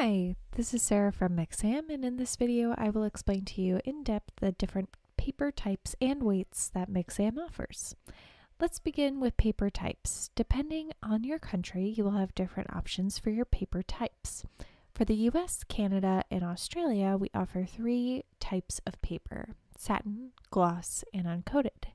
Hi, this is Sarah from Mexam, and in this video I will explain to you in depth the different paper types and weights that Mexam offers. Let's begin with paper types. Depending on your country, you will have different options for your paper types. For the US, Canada, and Australia, we offer three types of paper satin, gloss, and uncoated.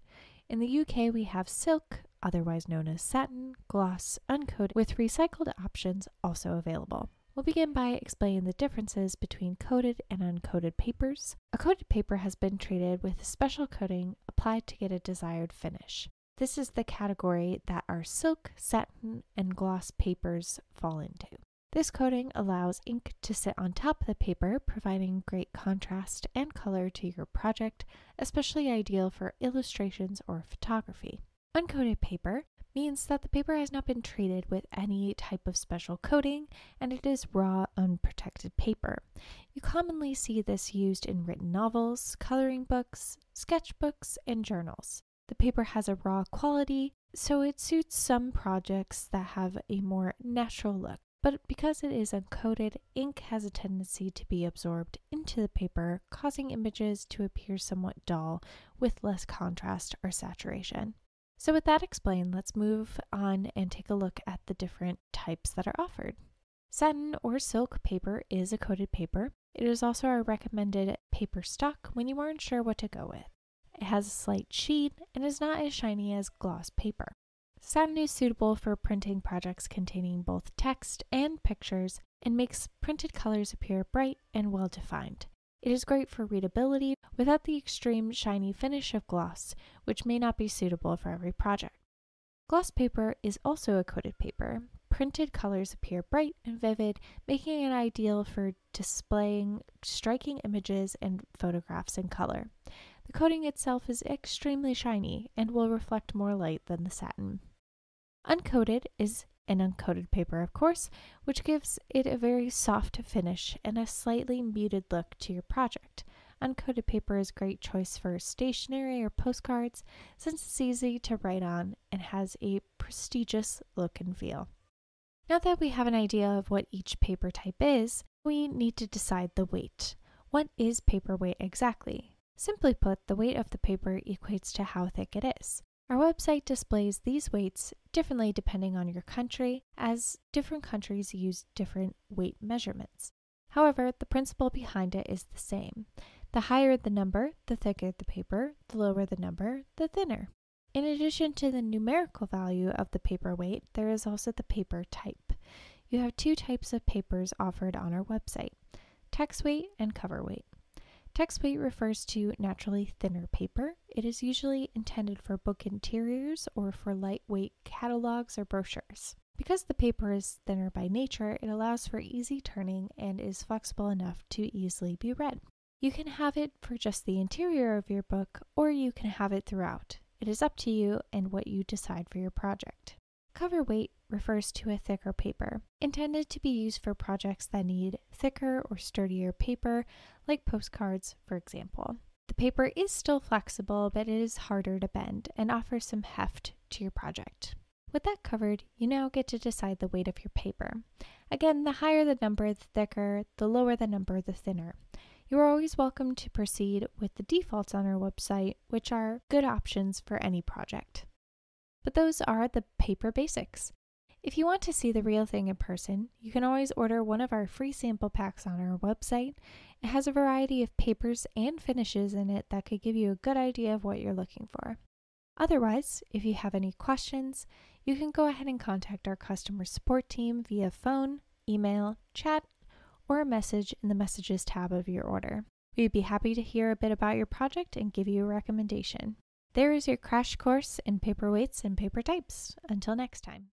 In the UK, we have silk, otherwise known as satin, gloss, uncoated, with recycled options also available. We'll begin by explaining the differences between coated and uncoated papers. A coated paper has been treated with a special coating applied to get a desired finish. This is the category that our silk, satin, and gloss papers fall into. This coating allows ink to sit on top of the paper, providing great contrast and color to your project, especially ideal for illustrations or photography. Uncoated paper means that the paper has not been treated with any type of special coating and it is raw, unprotected paper. You commonly see this used in written novels, coloring books, sketchbooks, and journals. The paper has a raw quality, so it suits some projects that have a more natural look. But because it is uncoated, ink has a tendency to be absorbed into the paper, causing images to appear somewhat dull with less contrast or saturation. So, with that explained, let's move on and take a look at the different types that are offered. Satin or silk paper is a coated paper. It is also our recommended paper stock when you aren't sure what to go with. It has a slight sheen and is not as shiny as gloss paper. Satin is suitable for printing projects containing both text and pictures and makes printed colors appear bright and well defined. It is great for readability without the extreme shiny finish of gloss, which may not be suitable for every project. Gloss paper is also a coated paper. Printed colors appear bright and vivid, making it ideal for displaying striking images and photographs in color. The coating itself is extremely shiny and will reflect more light than the satin. Uncoated is and uncoated paper, of course, which gives it a very soft finish and a slightly muted look to your project. Uncoated paper is a great choice for stationery or postcards since it's easy to write on and has a prestigious look and feel. Now that we have an idea of what each paper type is, we need to decide the weight. What is paper weight exactly? Simply put, the weight of the paper equates to how thick it is. Our website displays these weights differently depending on your country, as different countries use different weight measurements. However, the principle behind it is the same. The higher the number, the thicker the paper, the lower the number, the thinner. In addition to the numerical value of the paper weight, there is also the paper type. You have two types of papers offered on our website, text weight and cover weight. Text weight refers to naturally thinner paper. It is usually intended for book interiors or for lightweight catalogs or brochures. Because the paper is thinner by nature, it allows for easy turning and is flexible enough to easily be read. You can have it for just the interior of your book, or you can have it throughout. It is up to you and what you decide for your project. Cover weight refers to a thicker paper, intended to be used for projects that need thicker or sturdier paper, like postcards, for example. The paper is still flexible, but it is harder to bend and offers some heft to your project. With that covered, you now get to decide the weight of your paper. Again, the higher the number, the thicker, the lower the number, the thinner. You are always welcome to proceed with the defaults on our website, which are good options for any project. But those are the paper basics. If you want to see the real thing in person, you can always order one of our free sample packs on our website. It has a variety of papers and finishes in it that could give you a good idea of what you're looking for. Otherwise, if you have any questions, you can go ahead and contact our customer support team via phone, email, chat, or a message in the Messages tab of your order. We'd be happy to hear a bit about your project and give you a recommendation. There is your crash course in paperweights and paper types. Until next time.